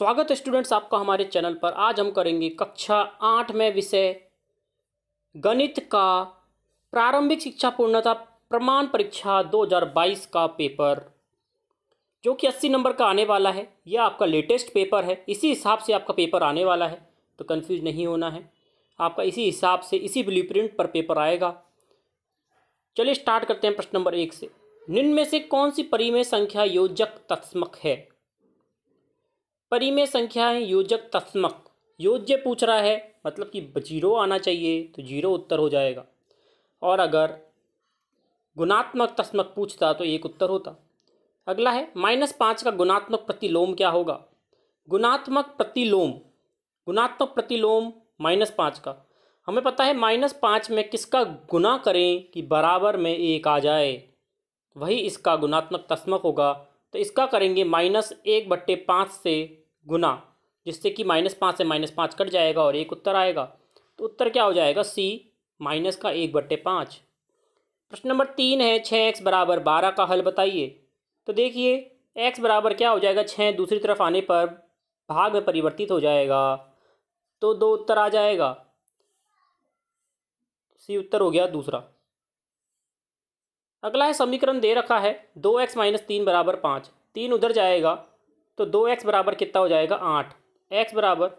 स्वागत है स्टूडेंट्स आपका हमारे चैनल पर आज हम करेंगे कक्षा आठ में विषय गणित का प्रारंभिक शिक्षा पूर्णता प्रमाण परीक्षा 2022 का पेपर जो कि 80 नंबर का आने वाला है यह आपका लेटेस्ट पेपर है इसी हिसाब से आपका पेपर आने वाला है तो कंफ्यूज नहीं होना है आपका इसी हिसाब से इसी प्रिंट पर पेपर आएगा चलिए स्टार्ट करते हैं प्रश्न नंबर एक से निम्न में से कौन सी परिमेय संख्या योजक तत्समक है परी में संख्या है योजक तस्मक योज्य पूछ रहा है मतलब कि जीरो आना चाहिए तो जीरो उत्तर हो जाएगा और अगर गुणात्मक तस्मक पूछता तो एक उत्तर होता अगला है माइनस पाँच का गुणात्मक प्रतिलोम क्या होगा गुणात्मक प्रतिलोम गुणात्मक प्रतिलोम माइनस पाँच का हमें पता है माइनस पाँच में किसका गुना करें कि बराबर में एक आ जाए वही इसका गुणात्मक तस्मक होगा तो इसका करेंगे माइनस एक बट्टे पाँच से गुना जिससे कि माइनस पाँच से माइनस पाँच कट जाएगा और एक उत्तर आएगा तो उत्तर क्या हो जाएगा सी माइनस का एक बट्टे पाँच प्रश्न नंबर तीन है छः एक्स बराबर बारह का हल बताइए तो देखिए एक्स बराबर क्या हो जाएगा छः दूसरी तरफ आने पर भाग में परिवर्तित हो जाएगा तो दो उत्तर आ जाएगा सी उत्तर हो गया दूसरा अगला है समीकरण दे रखा है दो एक्स माइनस तीन बराबर पाँच तीन उधर जाएगा तो दो एक्स बराबर कितना हो जाएगा आठ एक्स बराबर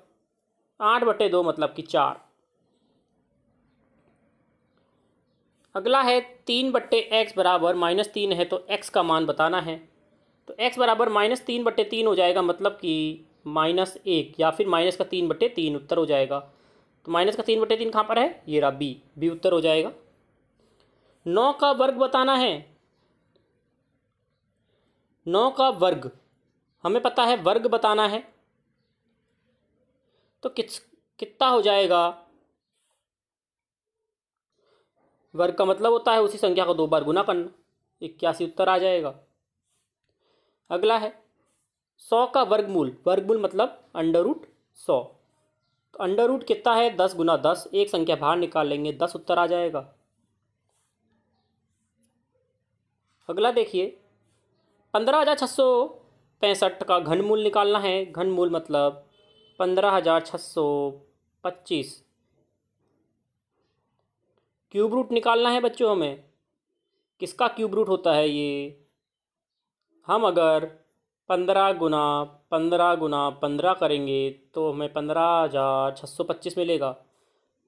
आठ बटे दो मतलब कि चार अगला है तीन बट्टे एक्स बराबर माइनस तीन है तो एक्स का मान बताना है तो एक्स बराबर माइनस तीन बट्टे तीन हो जाएगा मतलब कि माइनस एक या फिर माइनस का तीन बट्टे तीन उत्तर हो जाएगा तो माइनस का तीन बट्टे तीन कहाँ पर है ये रहा बी बी उत्तर हो जाएगा नौ का वर्ग बताना है नौ का वर्ग हमें पता है वर्ग बताना है तो किस कितना हो जाएगा वर्ग का मतलब होता है उसी संख्या को दो बार गुना करना इक्यासी उत्तर आ जाएगा अगला है सौ का वर्गमूल वर्गमूल मतलब अंडर रूट सौ तो अंडर रूट कितना है दस गुना दस एक संख्या बाहर निकाल लेंगे दस उत्तर आ जाएगा अगला देखिए पंद्रह हज़ार छह सौ पैंसठ का घनमूल निकालना है घनमूल मतलब पंद्रह हज़ार छः सौ पच्चीस क्यूब रूट निकालना है बच्चों हमें किसका क्यूब रूट होता है ये हम अगर पंद्रह गुना पंद्रह गुना पंद्रह करेंगे तो हमें पंद्रह हज़ार छः सौ पच्चीस मिलेगा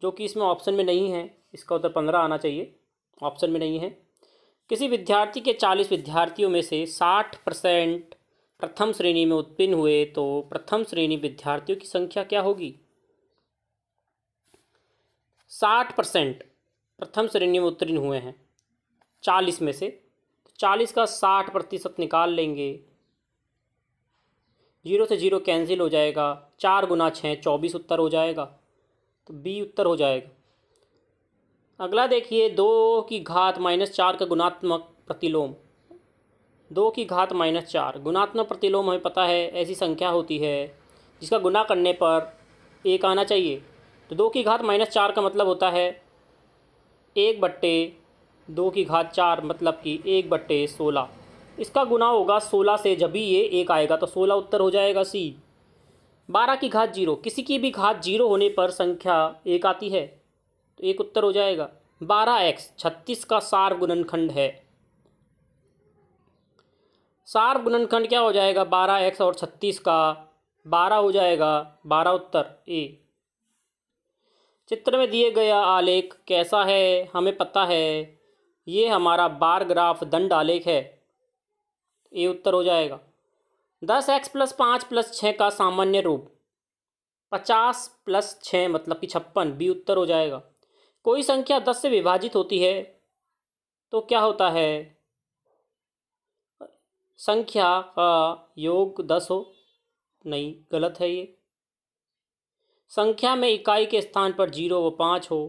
जो कि इसमें ऑप्शन में नहीं है इसका उत्तर पंद्रह आना चाहिए ऑप्शन में नहीं है किसी विद्यार्थी के चालीस विद्यार्थियों में से साठ परसेंट प्रथम श्रेणी में उत्पीर्ण हुए तो प्रथम श्रेणी विद्यार्थियों की संख्या क्या होगी साठ परसेंट प्रथम श्रेणी में उत्तीर्ण हुए हैं चालीस में से तो चालीस का साठ प्रतिशत निकाल लेंगे जीरो से जीरो कैंसिल हो जाएगा चार गुना छः चौबीस उत्तर हो जाएगा तो बी उत्तर हो जाएगा अगला देखिए दो की घात माइनस चार का गुणात्मक प्रतिलोम दो की घात माइनस चार गुणात्मक प्रतिलोम हमें पता है ऐसी संख्या होती है जिसका गुना करने पर एक आना चाहिए तो दो की घात माइनस चार का मतलब होता है एक बट्टे दो की घात चार मतलब कि एक बट्टे सोलह इसका गुना होगा सोलह से जब भी ये एक आएगा तो सोलह उत्तर हो जाएगा सी बारह की घात जीरो किसी की भी घात जीरो होने पर संख्या एक आती है तो एक उत्तर हो जाएगा बारह एक्स छत्तीस का सार गुणनखंड है सार गुणनखंड क्या हो जाएगा बारह एक्स और छत्तीस का बारह हो जाएगा बारह उत्तर ए चित्र में दिए गया आलेख कैसा है हमें पता है ये हमारा बार ग्राफ दंड आलेख है ए उत्तर हो जाएगा दस एक्स प्लस पाँच प्लस छः का सामान्य रूप पचास प्लस छः मतलब कि छप्पन बी उत्तर हो जाएगा कोई संख्या दस से विभाजित होती है तो क्या होता है संख्या का योग दस हो नहीं गलत है ये संख्या में इकाई के स्थान पर जीरो व पाँच हो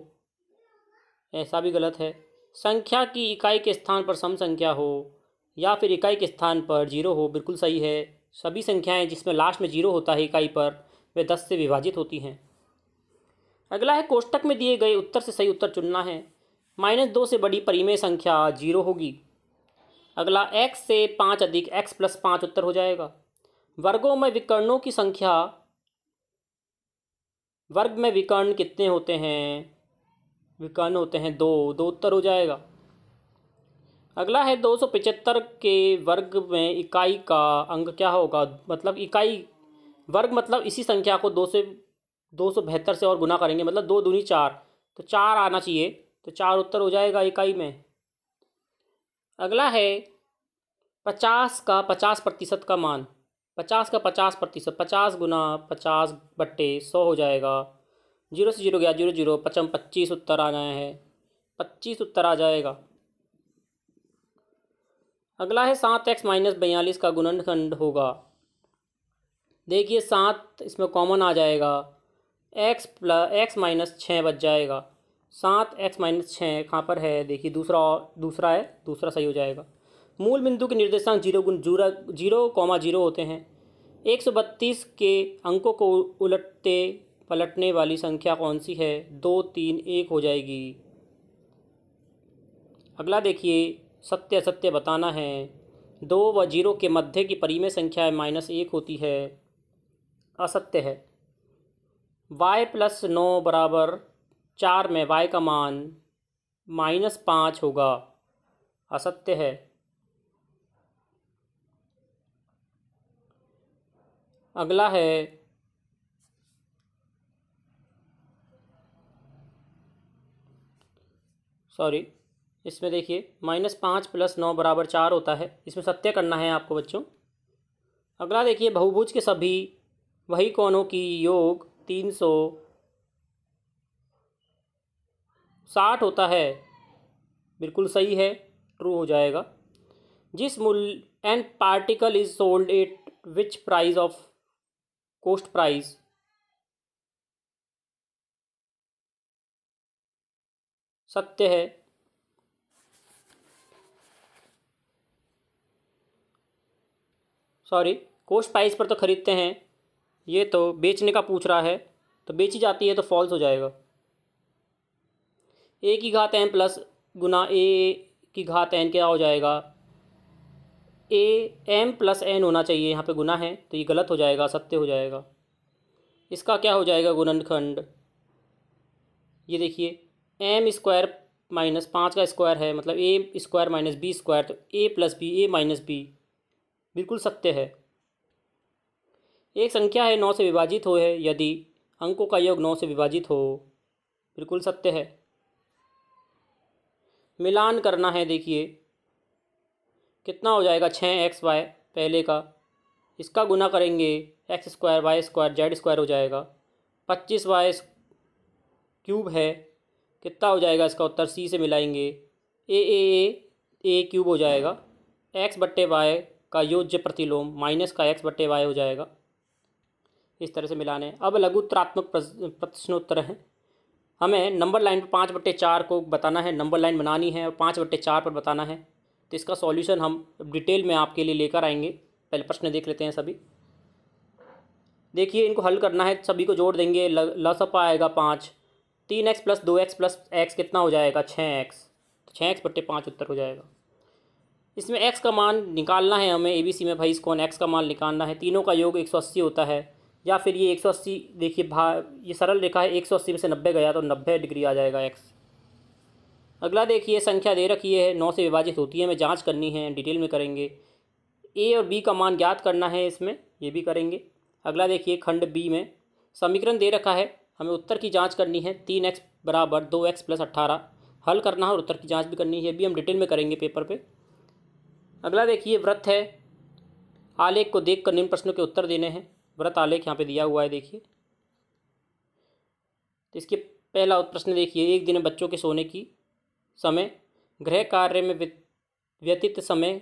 ऐसा भी गलत है संख्या की इकाई के स्थान पर सम संख्या हो या फिर इकाई के स्थान पर जीरो हो बिल्कुल सही है सभी संख्याएं जिसमें लास्ट में जीरो होता है इकाई पर वे दस से विभाजित होती हैं अगला है कोष्टक में दिए गए उत्तर से सही उत्तर चुनना है माइनस दो से बड़ी परिमेय संख्या जीरो होगी अगला x से पाँच अधिक x प्लस पाँच उत्तर हो जाएगा वर्गों में विकर्णों की संख्या वर्ग में विकर्ण कितने होते हैं विकर्ण होते हैं दो दो उत्तर हो जाएगा अगला है दो सौ पिचहत्तर के वर्ग में इकाई का अंग क्या होगा मतलब इकाई वर्ग मतलब इसी संख्या को दो से दो सौ बहत्तर से और गुना करेंगे मतलब दो दूनी चार तो चार आना चाहिए तो चार उत्तर हो जाएगा इकाई में अगला है पचास का पचास प्रतिशत का मान पचास का पचास प्रतिशत पचास गुना पचास बट्टे सौ हो जाएगा जीरो से जीरो गया जीरो जीरो पचम पच्चीस उत्तर आ जाए है पच्चीस उत्तर आ जाएगा अगला है सात एक्स माइनस बयालीस का गुणनखंड होगा देखिए सात इसमें कॉमन आ जाएगा एक्स प्लस एक्स माइनस छः बच जाएगा सात एक्स माइनस छः कहाँ पर है देखिए दूसरा दूसरा है दूसरा सही हो जाएगा मूल बिंदु के निर्देशांक जीरो गुण जूरा जीरो कॉमा जीरो होते हैं एक सौ बत्तीस के अंकों को उलटते पलटने वाली संख्या कौन सी है दो तीन एक हो जाएगी अगला देखिए सत्य सत्य बताना है दो व जीरो के मध्य की परिमेय संख्या माइनस एक होती है असत्य है वाई प्लस नौ बराबर चार में वाई का मान माइनस पाँच होगा असत्य है अगला है सॉरी इसमें देखिए माइनस पाँच प्लस नौ बराबर चार होता है इसमें सत्य करना है आपको बच्चों अगला देखिए बहुभुज के सभी वही कोणों की योग तीन सौ साठ होता है बिल्कुल सही है ट्रू हो जाएगा जिस मूल्य and particle is sold at which price of cost price सत्य है सॉरी कोस्ट प्राइस पर तो ख़रीदते हैं ये तो बेचने का पूछ रहा है तो बेची जाती है तो फॉल्स हो जाएगा ए की घात एन प्लस गुना ए की घात एन क्या हो जाएगा ए एम प्लस एन होना चाहिए यहाँ पे गुना है तो ये गलत हो जाएगा सत्य हो जाएगा इसका क्या हो जाएगा गुणनखंड ये देखिए एम स्क्वायर माइनस पाँच का स्क्वायर है मतलब A square minus B square तो A plus B A minus B बिल्कुल सत्य है एक संख्या है नौ से विभाजित हो है यदि अंकों का योग नौ से विभाजित हो बिल्कुल सत्य है मिलान करना है देखिए कितना हो जाएगा छः एक्स वाई पहले का इसका गुना करेंगे X square Y square Z square हो जाएगा पच्चीस वाई क्यूब है कितना हो जाएगा इसका उत्तर सी से मिलाएंगे ए ए ए ए क्यूब हो जाएगा एक्स बट्टे वाई का योज्य प्रतिलोम माइनस का एक्स बट्टे वाई हो जाएगा इस तरह से मिलाने अब लघुत्रात्मक प्रश्नोत्तर हैं हमें नंबर लाइन पर पाँच बट्टे चार को बताना है नंबर लाइन बनानी है और पाँच बट्टे चार पर बताना है तो इसका सॉल्यूशन हम डिटेल में आपके लिए लेकर आएंगे पहले प्रश्न देख लेते हैं सभी देखिए इनको हल करना है सभी को जोड़ देंगे लसपा आएगा पाँच तीन एक्स प्लस दो एक्स प्लस एक्स कितना हो जाएगा छः एक्स तो छः एक्स बट्टे पाँच उत्तर हो जाएगा इसमें एक्स का मान निकालना है हमें ए बी सी में भाई इसको एक्स का मान निकालना है तीनों का योग एक सौ अस्सी होता है या फिर ये 180 देखिए भा ये सरल रेखा है 180 में से 90 गया तो 90 डिग्री आ जाएगा एक्स अगला देखिए संख्या दे रखी है नौ से विभाजित होती है हमें जाँच करनी है डिटेल में करेंगे ए और बी का मान ज्ञात करना है इसमें ये भी करेंगे अगला देखिए खंड बी में समीकरण दे रखा है हमें उत्तर की जाँच करनी है तीन एक्स बराबर दो एक्स प्लस अट्ठारह हल करना है और उत्तर की जांच भी करनी है ये भी हम डिटेल में करेंगे पेपर पे अगला देखिए व्रत है आलेख को देख कर निम्न प्रश्नों के उत्तर देने हैं व्रत आलेख यहाँ पे दिया हुआ है देखिए तो इसके पहला प्रश्न देखिए एक दिन बच्चों के सोने की समय गृह कार्य में व्यतीत समय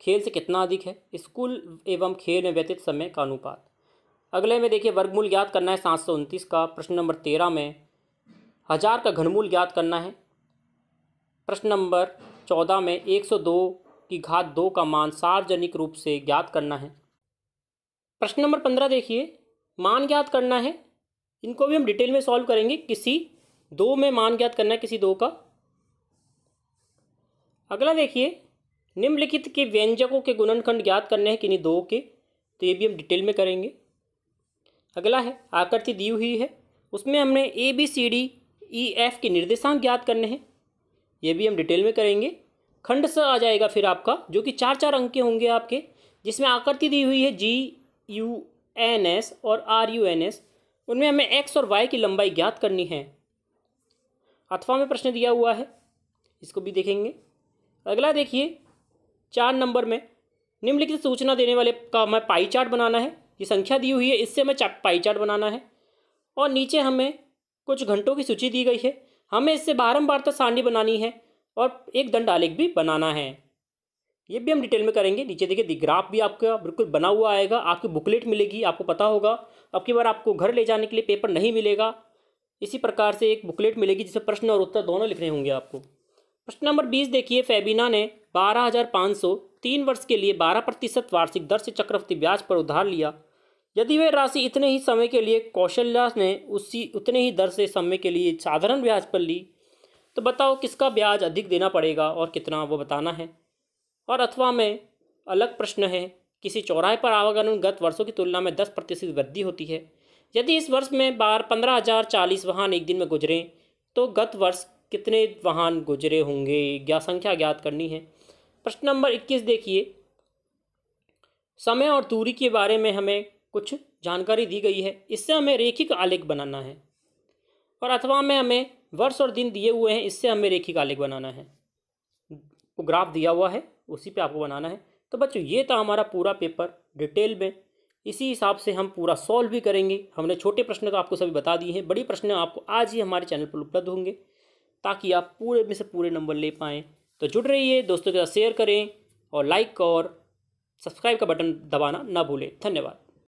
खेल से कितना अधिक है स्कूल एवं खेल में व्यतीत समय का अनुपात अगले में देखिए वर्गमूल ज्ञात करना है सात सौ उनतीस का प्रश्न नंबर तेरह में हज़ार का घनमूल ज्ञात करना है प्रश्न नंबर चौदह में एक सौ दो की घात दो का मान सार्वजनिक रूप से ज्ञात करना है प्रश्न नंबर पंद्रह देखिए मान ज्ञात करना है इनको भी हम डिटेल में सॉल्व करेंगे किसी दो में मान ज्ञात करना है किसी दो का अगला देखिए निम्नलिखित के व्यंजकों के गुणनखंड ज्ञात करने हैं किन्हीं दो के तो ये भी हम डिटेल में करेंगे अगला है आकृति दी हुई है उसमें हमने A B C D E F के निर्देशांक ज्ञात करने हैं ये भी हम डिटेल में करेंगे खंड स आ जाएगा फिर आपका जो कि चार चार अंक के होंगे आपके जिसमें आकृति दी हुई है जी यू एन एस और आर यू एन एस उनमें हमें एक्स और वाई की लंबाई ज्ञात करनी है अथवा में प्रश्न दिया हुआ है इसको भी देखेंगे अगला देखिए चार नंबर में निम्नलिखित सूचना देने वाले का हमें पाई चार्ट बनाना है ये संख्या दी हुई है इससे हमें पाई चार्ट बनाना है और नीचे हमें कुछ घंटों की सूची दी गई है हमें इससे बारम्बार तक तो सारणी बनानी है और एक दंड आलेख भी बनाना है ये भी हम डिटेल में करेंगे नीचे देखिए ग्राफ भी आपका बिल्कुल बना हुआ आएगा आपकी बुकलेट मिलेगी आपको पता होगा अब की बार आपको घर ले जाने के लिए पेपर नहीं मिलेगा इसी प्रकार से एक बुकलेट मिलेगी जिसमें प्रश्न और उत्तर दोनों लिखने होंगे आपको प्रश्न नंबर बीस देखिए फेबिना ने बारह हज़ार पाँच सौ तीन वर्ष के लिए बारह प्रतिशत वार्षिक दर से चक्रवर्ती ब्याज पर उधार लिया यदि वह राशि इतने ही समय के लिए कौशल्या ने उसी उतने ही दर से समय के लिए साधारण ब्याज पर ली तो बताओ किसका ब्याज अधिक देना पड़ेगा और कितना वो बताना है और अथवा में अलग प्रश्न है किसी चौराहे पर आवागमन गत वर्षों की तुलना में दस प्रतिशत वृद्धि होती है यदि इस वर्ष में बार पंद्रह हज़ार चालीस वाहन एक दिन में गुजरें तो गत वर्ष कितने वाहन गुजरे होंगे या संख्या ज्ञात करनी है प्रश्न नंबर इक्कीस देखिए समय और दूरी के बारे में हमें कुछ जानकारी दी गई है इससे हमें रेखिक आलेख बनाना है और अथवा में हमें वर्ष और दिन दिए हुए हैं इससे हमें रेखिक आलेख बनाना है को ग्राफ दिया हुआ है उसी पे आपको बनाना है तो बच्चों ये था हमारा पूरा पेपर डिटेल में इसी हिसाब से हम पूरा सॉल्व भी करेंगे हमने छोटे प्रश्न तो आपको सभी बता दिए हैं बड़ी प्रश्न आपको आज ही हमारे चैनल पर उपलब्ध होंगे ताकि आप पूरे में से पूरे नंबर ले पाएँ तो जुड़ रहिए दोस्तों के साथ शेयर करें और लाइक और सब्सक्राइब का बटन दबाना ना भूलें धन्यवाद